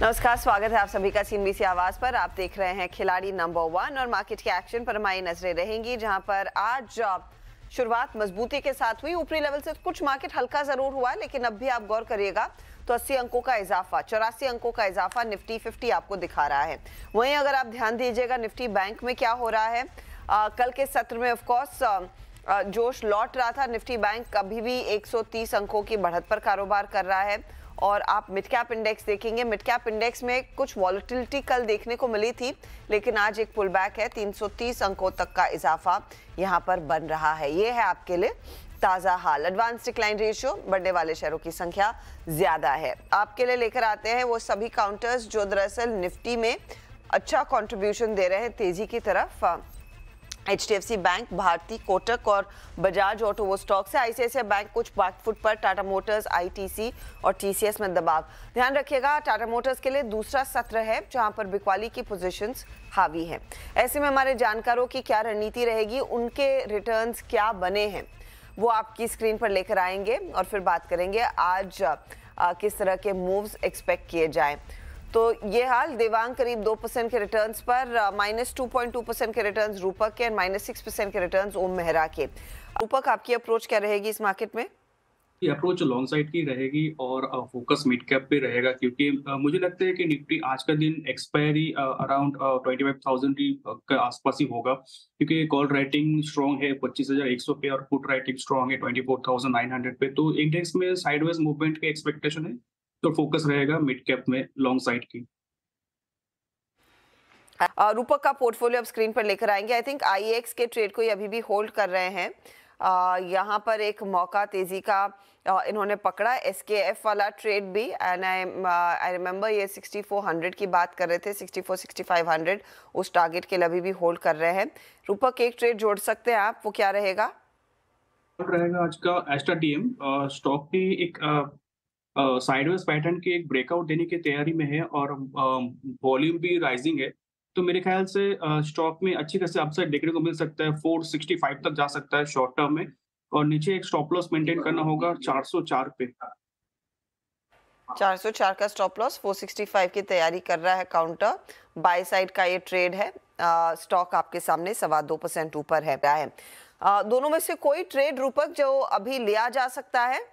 नमस्कार स्वागत है आप सभी का सीनबीसी आवाज पर आप देख रहे हैं खिलाड़ी नंबर वन और मार्केट के एक्शन पर हमारी नजरें रहेंगी जहां पर आज शुरुआत मजबूती के साथ हुई ऊपरी लेवल से कुछ मार्केट हल्का जरूर हुआ लेकिन अब भी आप गौर करिएगा तो 80 अंकों का इजाफा चौरासी अंकों का इजाफा निफ्टी 50 आपको दिखा रहा है वहीं अगर आप ध्यान दीजिएगा निफ्टी बैंक में क्या हो रहा है आ, कल के सत्र में ऑफकोर्स जोश लौट रहा था निफ्टी बैंक अभी भी 130 अंकों की बढ़त पर कारोबार कर रहा है और आप मिड कैप इंडेक्स देखेंगे मिड कैप इंडेक्स में कुछ वॉलिटिलिटी कल देखने को मिली थी लेकिन आज एक पुल बैक है 330 अंकों तक का इजाफा यहाँ पर बन रहा है ये है आपके लिए ताज़ा हाल एडवांस डिक्लाइन रेशियो बढ़ने वाले शेयरों की संख्या ज़्यादा है आपके लिए लेकर आते हैं वो सभी काउंटर्स जो दरअसल निफ्टी में अच्छा कंट्रीब्यूशन दे रहे हैं तेज़ी की तरफ एचडीएफसी बैंक भारती कोटक और बजाज ऑटो वो स्टॉक्स से आईसीआईसीआई बैंक कुछ बैक फुट पर टाटा मोटर्स आईटीसी और टीसीएस में दबाव ध्यान रखिएगा टाटा मोटर्स के लिए दूसरा सत्र है जहां पर बिकवाली की पोजीशंस हावी हैं ऐसे में हमारे जानकारों की क्या रणनीति रहेगी उनके रिटर्न्स क्या बने हैं वो आपकी स्क्रीन पर लेकर आएंगे और फिर बात करेंगे आज आ, किस तरह के मूव्स एक्सपेक्ट किए जाएँ तो ये हाल देवांग करीब दो परसेंट के रिटर्न्स पर minus two point two percent के रिटर्न्स रूपक के एंड माइनस सिक्स परसेंट के रिटर्न्स ओम मेहरा के रूपक आपकी अप्रोच क्या रहेगी इस मार्केट में अप्रोच लॉन्ग साइड की रहेगी और फोकस मिड कैप पे रहेगा क्योंकि मुझे लगता है कि निफ्टी आज का दिन expiry around twenty five thousand के आसपास ही होगा क्योंकि कॉल राइटिंग स्ट्रॉन्ग है पच्चीस हजार एक सौ पे और पुट राइटिंग स्ट्रॉन्ग है twenty four thousand nine hundred पे तो इंडेक्स में साइडवेज मूवमेंट की एक्सपेक्टेशन है तो फोकस रहेगा मिड कैप में लॉन्ग साइड की रूपक का पोर्टफोलियो अब स्क्रीन पर लेकर आएंगे आई थिंक आईएक्स के ट्रेड को ये अभी भी होल्ड कर रहे हैं यहाँ पर एक मौका तेजी का इन्होंने पकड़ा एस के एफ वाला ट्रेड भी एंड आई आई रिमेंबर ये 6400 की बात कर रहे थे 64 6500 उस टारगेट के लिए अभी भी होल्ड कर रहे हैं रूपक एक ट्रेड जोड़ सकते हैं आप वो क्या रहेगा रहेगा आज का एस्टा डीएम स्टॉक की एक साइडवेज पैटर्न के एक ब्रेकआउट देने की तैयारी में है और वॉल्यूम भी राइजिंग है तो मेरे ख्याल से स्टॉक में अच्छी तरह से अपसाइड देखने को मिल सकता है 465 तक जा सकता है शॉर्ट टर्म में और नीचे एक स्टॉप लॉस मेंटेन करना होगा 404 पे 404 का स्टॉप लॉस 465 की तैयारी कर रहा है काउंटर बाय साइड का ये ट्रेड है स्टॉक आपके सामने सवा दो परसेंट ऊपर है, है। आ, दोनों में से कोई ट्रेड रूपक जो अभी लिया जा सकता है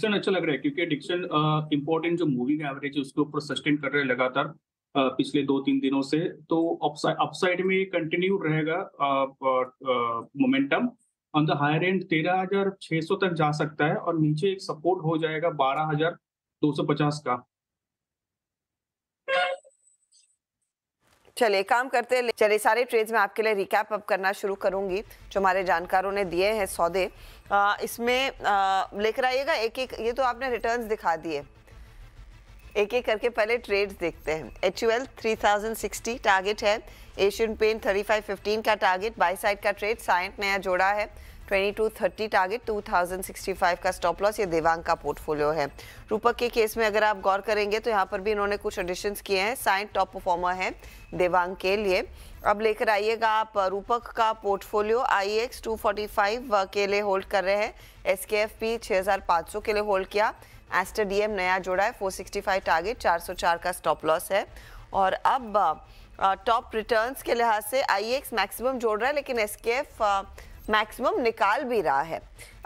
डिक्शन अच्छा लग रहा है क्योंकि डिक्शन इम्पोर्टेंट जो मूविंग एवरेज है उसके ऊपर सस्टेन कर रहे हैं लगातार पिछले दो तीन दिनों से तो अपसाइड में कंटिन्यू रहेगा momentum on the higher end तेरह हजार छह सौ तक जा सकता है और नीचे एक सपोर्ट हो जाएगा बारह हजार दो सौ पचास का चलिए काम करते हैं चलिए सारे ट्रेड्स में आपके लिए रिकैप अप करना शुरू करूंगी जो हमारे जानकारों ने दिए हैं सौदे आ, इसमें लेकर आइएगा एक एक ये तो आपने रिटर्न दिखा दिए एक एक करके पहले ट्रेड्स देखते हैं H U three thousand sixty target है Asian paint thirty five fifteen का टारगेट बाई साइड का ट्रेड साइंट नया जोड़ा है 2230 टारगेट 2065 का स्टॉप लॉस ये देवांग का पोर्टफोलियो है रूपक के केस में अगर आप गौर करेंगे तो यहाँ पर भी इन्होंने कुछ एडिशंस किए हैं साइन टॉप परफॉर्मर है देवांग के लिए अब लेकर आइएगा आप रूपक का पोर्टफोलियो आई एक्स टू के लिए होल्ड कर रहे हैं एस के एफ के लिए होल्ड किया एस्टर डी नया जोड़ा है 465 टारगेट 404 का स्टॉप लॉस है और अब टॉप रिटर्न्स के लिहाज से आई मैक्सिमम e जोड़ रहा है लेकिन एस मैक्सिमम निकाल भी रहा है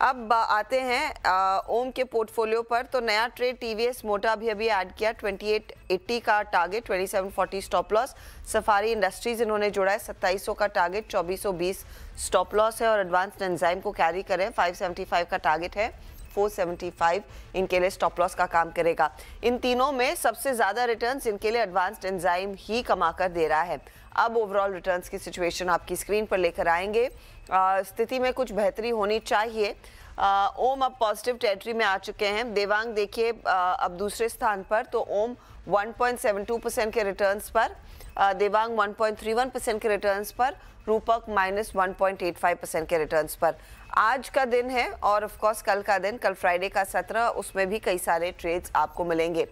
अब आते हैं ओम के पोर्टफोलियो पर तो नया ट्रेड टीवीएस मोटा अभी अभी ऐड किया 2880 का target 2740 stop loss Safari Industries इन्होंने जोड़ा है 2700 का टारगेट 2420 स्टॉप लॉस है और एडवांस एंजाइम को कैरी करें 575 का टारगेट है 475 इनके लिए स्टॉप लॉस का काम करेगा इन तीनों में सबसे ज़्यादा रिटर्न्स इनके लिए एडवांस्ड एंजाइम ही कमा कर दे रहा है अब ओवरऑल रिटर्न्स की सिचुएशन आपकी स्क्रीन पर लेकर आएंगे स्थिति में कुछ बेहतरी होनी चाहिए ओम अब पॉजिटिव टेरिटरी में आ चुके हैं देवांग देखिए अब दूसरे स्थान पर तो ओम 1.72 परसेंट के रिटर्न्स पर देवांग 1.31 परसेंट के रिटर्न्स पर रूपक माइनस 1.85 परसेंट के रिटर्न्स पर आज का दिन है और ऑफ कोर्स कल का दिन कल फ्राइडे का सत्र उसमें भी कई सारे ट्रेड्स आपको मिलेंगे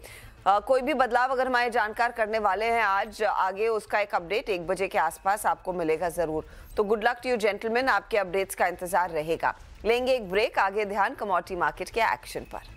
कोई भी बदलाव अगर हमारे जानकार करने वाले हैं आज आगे उसका एक अपडेट एक बजे के आसपास आपको मिलेगा जरूर तो good luck to you gentleman आपके अपडेट्स का इंतजार रहेगा लेंगे एक ब्रेक आगे ध्यान कमोडिटी मार्केट के एक्शन पर